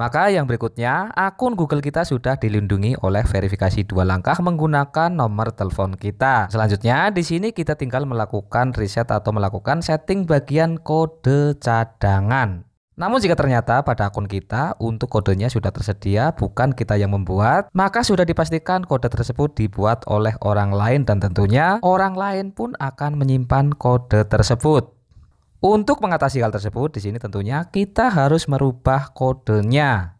Maka yang berikutnya, akun Google kita sudah dilindungi oleh verifikasi dua langkah menggunakan nomor telepon kita. Selanjutnya, di sini kita tinggal melakukan riset atau melakukan setting bagian kode cadangan. Namun jika ternyata pada akun kita untuk kodenya sudah tersedia bukan kita yang membuat, maka sudah dipastikan kode tersebut dibuat oleh orang lain dan tentunya orang lain pun akan menyimpan kode tersebut. Untuk mengatasi hal tersebut, di sini tentunya kita harus merubah kodenya.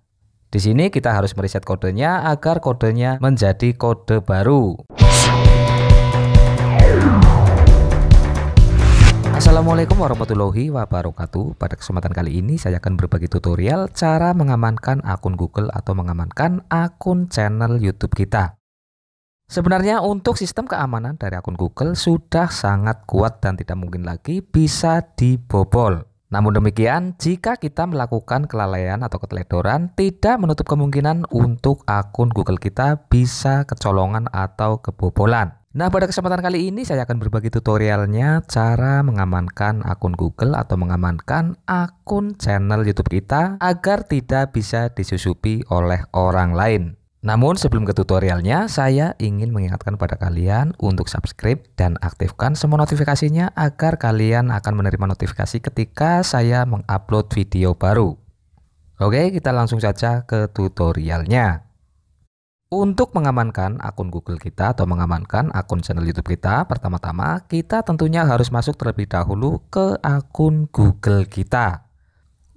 Di sini kita harus mereset kodenya agar kodenya menjadi kode baru. Assalamualaikum warahmatullahi wabarakatuh. Pada kesempatan kali ini saya akan berbagi tutorial cara mengamankan akun Google atau mengamankan akun channel YouTube kita. Sebenarnya untuk sistem keamanan dari akun Google sudah sangat kuat dan tidak mungkin lagi bisa dibobol. Namun demikian, jika kita melakukan kelalaian atau keteledoran, tidak menutup kemungkinan untuk akun Google kita bisa kecolongan atau kebobolan. Nah, pada kesempatan kali ini saya akan berbagi tutorialnya cara mengamankan akun Google atau mengamankan akun channel YouTube kita agar tidak bisa disusupi oleh orang lain. Namun sebelum ke tutorialnya, saya ingin mengingatkan pada kalian untuk subscribe dan aktifkan semua notifikasinya agar kalian akan menerima notifikasi ketika saya mengupload video baru. Oke, kita langsung saja ke tutorialnya. Untuk mengamankan akun Google kita atau mengamankan akun channel YouTube kita, pertama-tama kita tentunya harus masuk terlebih dahulu ke akun Google kita.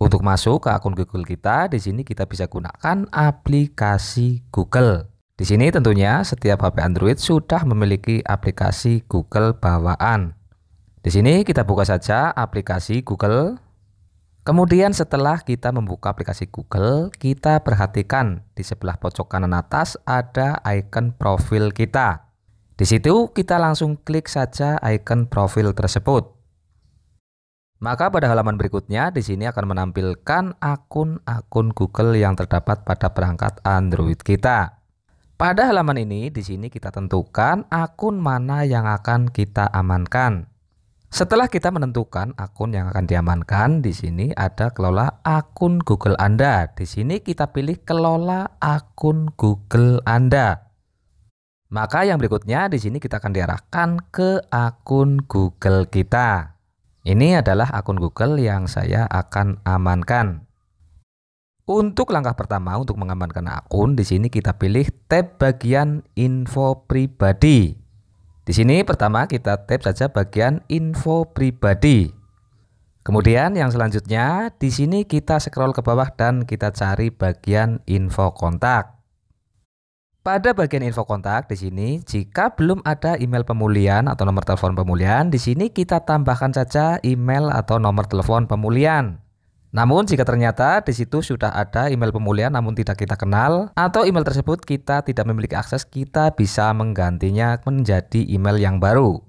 Untuk masuk ke akun Google kita, di sini kita bisa gunakan aplikasi Google. Di sini tentunya setiap HP Android sudah memiliki aplikasi Google bawaan. Di sini kita buka saja aplikasi Google. Kemudian setelah kita membuka aplikasi Google, kita perhatikan di sebelah pojok kanan atas ada icon profil kita. Di situ kita langsung klik saja icon profil tersebut. Maka pada halaman berikutnya di sini akan menampilkan akun-akun Google yang terdapat pada perangkat Android kita. Pada halaman ini di sini kita tentukan akun mana yang akan kita amankan. Setelah kita menentukan akun yang akan diamankan, di sini ada kelola akun Google Anda. Di sini kita pilih kelola akun Google Anda. Maka yang berikutnya di sini kita akan diarahkan ke akun Google kita. Ini adalah akun Google yang saya akan amankan. Untuk langkah pertama untuk mengamankan akun, di sini kita pilih tab bagian info pribadi. Di sini pertama kita tab saja bagian info pribadi. Kemudian yang selanjutnya di sini kita scroll ke bawah dan kita cari bagian info kontak. Pada bagian info kontak di sini, jika belum ada email pemulihan atau nomor telepon pemulihan, di sini kita tambahkan saja email atau nomor telepon pemulihan. Namun jika ternyata di situ sudah ada email pemulihan namun tidak kita kenal atau email tersebut kita tidak memiliki akses, kita bisa menggantinya menjadi email yang baru.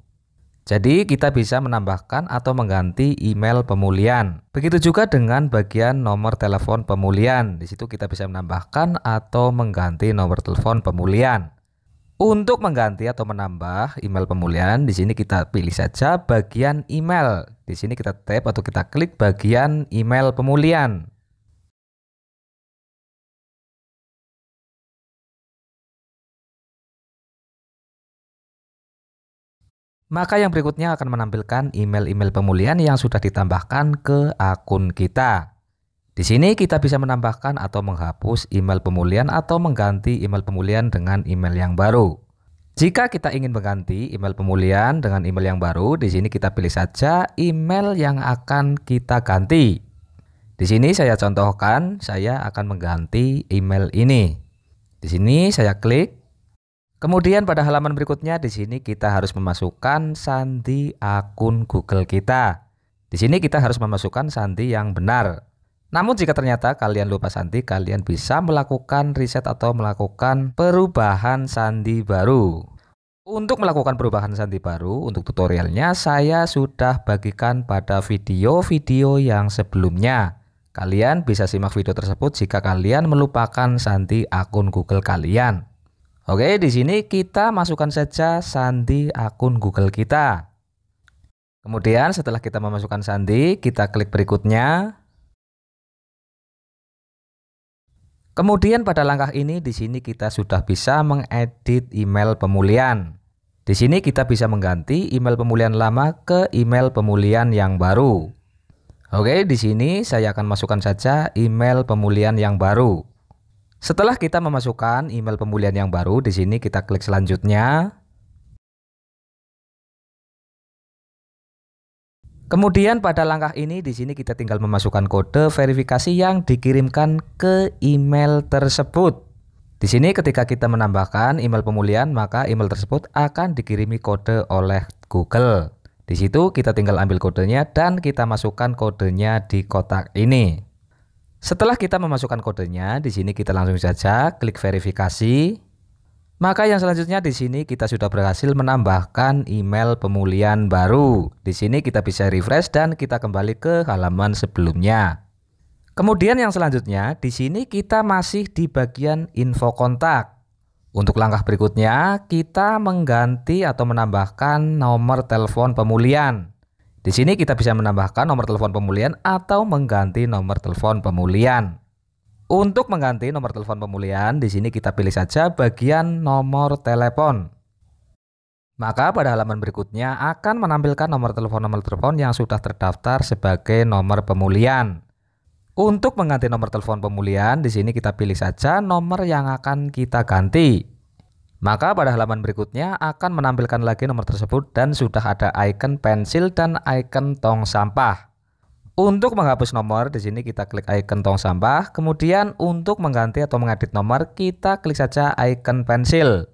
Jadi kita bisa menambahkan atau mengganti email pemulihan. Begitu juga dengan bagian nomor telepon pemulihan. Di situ kita bisa menambahkan atau mengganti nomor telepon pemulihan. Untuk mengganti atau menambah email pemulihan, di sini kita pilih saja bagian email. Di sini kita tap atau kita klik bagian email pemulihan. Maka yang berikutnya akan menampilkan email-email pemulihan yang sudah ditambahkan ke akun kita. Di sini kita bisa menambahkan atau menghapus email pemulihan atau mengganti email pemulihan dengan email yang baru. Jika kita ingin mengganti email pemulihan dengan email yang baru, di sini kita pilih saja email yang akan kita ganti. Di sini saya contohkan, saya akan mengganti email ini. Di sini saya klik Kemudian pada halaman berikutnya di sini kita harus memasukkan sandi akun Google kita. Di sini kita harus memasukkan sandi yang benar. Namun jika ternyata kalian lupa sandi, kalian bisa melakukan riset atau melakukan perubahan sandi baru. Untuk melakukan perubahan sandi baru, untuk tutorialnya saya sudah bagikan pada video-video yang sebelumnya. Kalian bisa simak video tersebut jika kalian melupakan sandi akun Google kalian. Oke, di sini kita masukkan saja sandi akun Google kita. Kemudian setelah kita memasukkan sandi, kita klik berikutnya. Kemudian pada langkah ini di sini kita sudah bisa mengedit email pemulihan. Di sini kita bisa mengganti email pemulihan lama ke email pemulihan yang baru. Oke, di sini saya akan masukkan saja email pemulihan yang baru. Setelah kita memasukkan email pemulihan yang baru, di sini kita klik selanjutnya. Kemudian pada langkah ini di sini kita tinggal memasukkan kode verifikasi yang dikirimkan ke email tersebut. Di sini ketika kita menambahkan email pemulihan, maka email tersebut akan dikirimi kode oleh Google. Di situ kita tinggal ambil kodenya dan kita masukkan kodenya di kotak ini. Setelah kita memasukkan kodenya, di sini kita langsung saja klik verifikasi. Maka yang selanjutnya di sini kita sudah berhasil menambahkan email pemulihan baru. Di sini kita bisa refresh dan kita kembali ke halaman sebelumnya. Kemudian yang selanjutnya, di sini kita masih di bagian info kontak. Untuk langkah berikutnya, kita mengganti atau menambahkan nomor telepon pemulihan. Di sini kita bisa menambahkan nomor telepon pemulihan atau mengganti nomor telepon pemulihan. Untuk mengganti nomor telepon pemulihan, di sini kita pilih saja bagian nomor telepon. Maka pada halaman berikutnya akan menampilkan nomor telepon-nomor telepon yang sudah terdaftar sebagai nomor pemulihan. Untuk mengganti nomor telepon pemulihan, di sini kita pilih saja nomor yang akan kita ganti. Maka pada halaman berikutnya akan menampilkan lagi nomor tersebut dan sudah ada icon pensil dan icon tong sampah. Untuk menghapus nomor di sini kita klik icon tong sampah, kemudian untuk mengganti atau mengedit nomor kita klik saja icon pensil.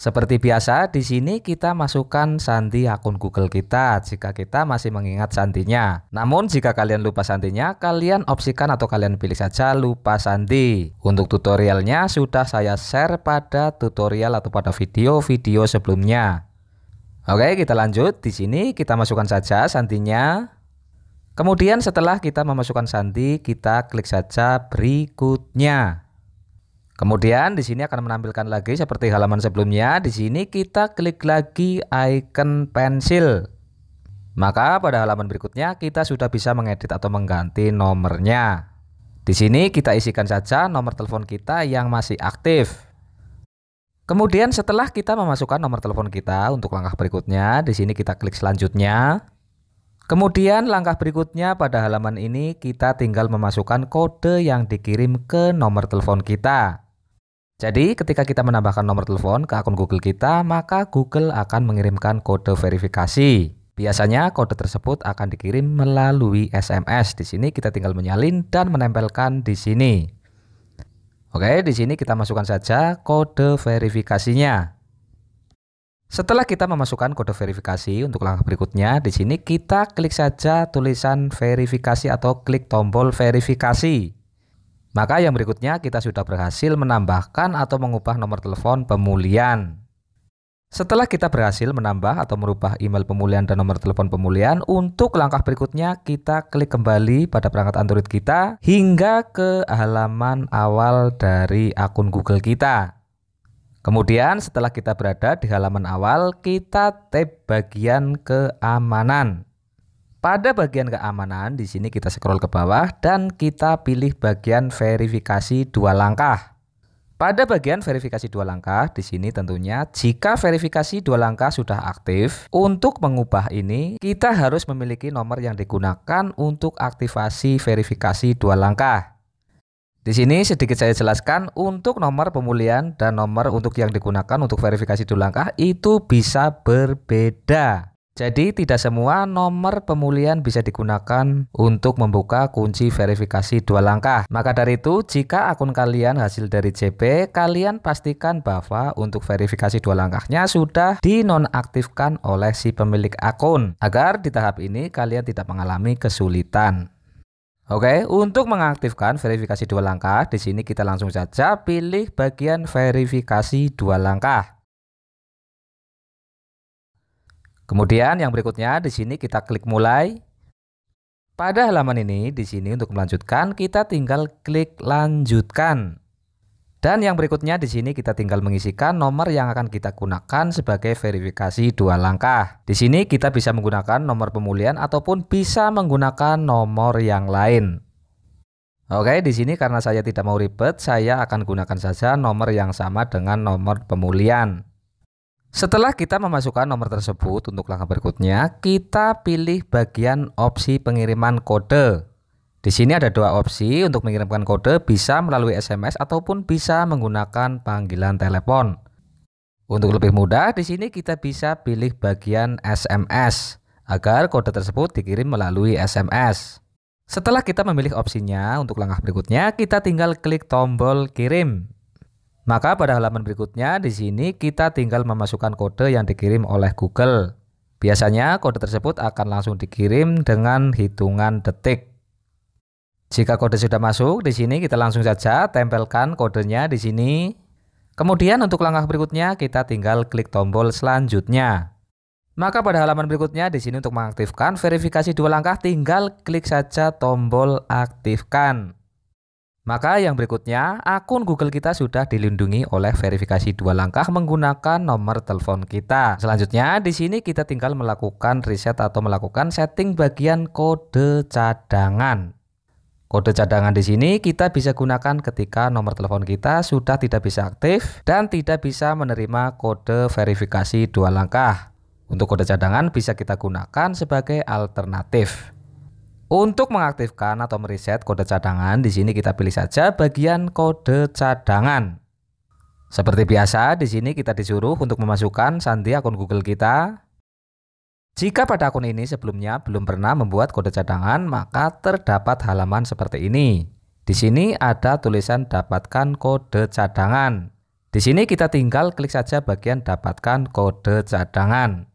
Seperti biasa, di sini kita masukkan sandi akun Google kita jika kita masih mengingat sandinya. Namun jika kalian lupa sandinya, kalian opsikan atau kalian pilih saja lupa sandi. Untuk tutorialnya sudah saya share pada tutorial atau pada video-video sebelumnya. Oke, kita lanjut. Di sini kita masukkan saja sandinya. Kemudian setelah kita memasukkan sandi, kita klik saja berikutnya. Kemudian di sini akan menampilkan lagi seperti halaman sebelumnya. Di sini kita klik lagi icon pensil. Maka pada halaman berikutnya kita sudah bisa mengedit atau mengganti nomornya. Di sini kita isikan saja nomor telepon kita yang masih aktif. Kemudian setelah kita memasukkan nomor telepon kita untuk langkah berikutnya, di sini kita klik selanjutnya. Kemudian langkah berikutnya pada halaman ini kita tinggal memasukkan kode yang dikirim ke nomor telepon kita. Jadi ketika kita menambahkan nomor telepon ke akun Google kita, maka Google akan mengirimkan kode verifikasi. Biasanya kode tersebut akan dikirim melalui SMS. Di sini kita tinggal menyalin dan menempelkan di sini. Oke, di sini kita masukkan saja kode verifikasinya. Setelah kita memasukkan kode verifikasi untuk langkah berikutnya, di sini kita klik saja tulisan verifikasi atau klik tombol verifikasi. Maka yang berikutnya kita sudah berhasil menambahkan atau mengubah nomor telepon pemulihan. Setelah kita berhasil menambah atau merubah email pemulihan dan nomor telepon pemulihan, untuk langkah berikutnya kita klik kembali pada perangkat Android kita hingga ke halaman awal dari akun Google kita. Kemudian setelah kita berada di halaman awal, kita tap bagian keamanan. Pada bagian keamanan, di sini kita scroll ke bawah dan kita pilih bagian verifikasi dua langkah. Pada bagian verifikasi dua langkah, di sini tentunya jika verifikasi dua langkah sudah aktif, untuk mengubah ini kita harus memiliki nomor yang digunakan untuk aktivasi verifikasi dua langkah. Di sini sedikit saya jelaskan untuk nomor pemulihan dan nomor untuk yang digunakan untuk verifikasi dua langkah itu bisa berbeda. Jadi tidak semua nomor pemulihan bisa digunakan untuk membuka kunci verifikasi dua langkah. Maka dari itu, jika akun kalian hasil dari CP, kalian pastikan bahwa untuk verifikasi dua langkahnya sudah dinonaktifkan oleh si pemilik akun agar di tahap ini kalian tidak mengalami kesulitan. Oke, untuk mengaktifkan verifikasi dua langkah, di sini kita langsung saja pilih bagian verifikasi dua langkah. Kemudian yang berikutnya di sini kita klik mulai. Pada halaman ini di sini untuk melanjutkan kita tinggal klik lanjutkan. Dan yang berikutnya di sini kita tinggal mengisikan nomor yang akan kita gunakan sebagai verifikasi dua langkah. Di sini kita bisa menggunakan nomor pemulihan ataupun bisa menggunakan nomor yang lain. Oke, di sini karena saya tidak mau ribet, saya akan gunakan saja nomor yang sama dengan nomor pemulihan. Setelah kita memasukkan nomor tersebut untuk langkah berikutnya, kita pilih bagian opsi pengiriman kode. Di sini ada dua opsi untuk mengirimkan kode, bisa melalui SMS ataupun bisa menggunakan panggilan telepon. Untuk lebih mudah, di sini kita bisa pilih bagian SMS agar kode tersebut dikirim melalui SMS. Setelah kita memilih opsinya, untuk langkah berikutnya kita tinggal klik tombol kirim. Maka pada halaman berikutnya di sini kita tinggal memasukkan kode yang dikirim oleh Google. Biasanya kode tersebut akan langsung dikirim dengan hitungan detik. Jika kode sudah masuk, di sini kita langsung saja tempelkan kodenya di sini. Kemudian untuk langkah berikutnya kita tinggal klik tombol selanjutnya. Maka pada halaman berikutnya di sini untuk mengaktifkan verifikasi dua langkah tinggal klik saja tombol aktifkan. Maka yang berikutnya, akun Google kita sudah dilindungi oleh verifikasi dua langkah menggunakan nomor telepon kita. Selanjutnya, di sini kita tinggal melakukan riset atau melakukan setting bagian kode cadangan. Kode cadangan di sini kita bisa gunakan ketika nomor telepon kita sudah tidak bisa aktif dan tidak bisa menerima kode verifikasi dua langkah. Untuk kode cadangan bisa kita gunakan sebagai alternatif. Untuk mengaktifkan atau mereset kode cadangan, di sini kita pilih saja bagian kode cadangan. Seperti biasa, di sini kita disuruh untuk memasukkan sandi akun Google kita. Jika pada akun ini sebelumnya belum pernah membuat kode cadangan, maka terdapat halaman seperti ini. Di sini ada tulisan dapatkan kode cadangan. Di sini kita tinggal klik saja bagian dapatkan kode cadangan.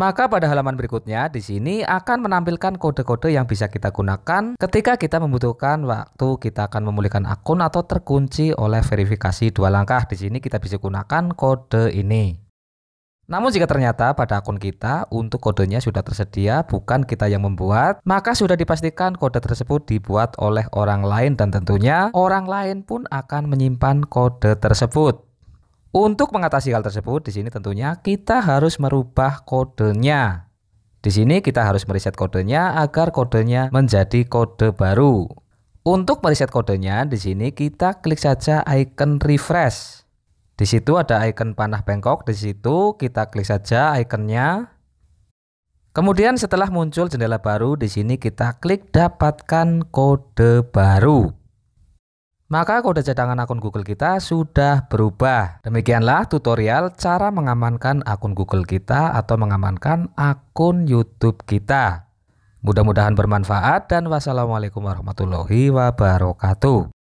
Maka pada halaman berikutnya di sini akan menampilkan kode-kode yang bisa kita gunakan ketika kita membutuhkan waktu kita akan memulihkan akun atau terkunci oleh verifikasi dua langkah. Di sini kita bisa gunakan kode ini. Namun jika ternyata pada akun kita untuk kodenya sudah tersedia bukan kita yang membuat, maka sudah dipastikan kode tersebut dibuat oleh orang lain dan tentunya orang lain pun akan menyimpan kode tersebut. Untuk mengatasi hal tersebut, di sini tentunya kita harus merubah kodenya. Di sini kita harus mereset kodenya agar kodenya menjadi kode baru. Untuk mereset kodenya, di sini kita klik saja icon refresh. Di situ ada icon panah bengkok, di situ kita klik saja ikonnya. Kemudian setelah muncul jendela baru, di sini kita klik dapatkan kode baru maka kode cadangan akun Google kita sudah berubah. Demikianlah tutorial cara mengamankan akun Google kita atau mengamankan akun YouTube kita. Mudah-mudahan bermanfaat dan wassalamualaikum warahmatullahi wabarakatuh.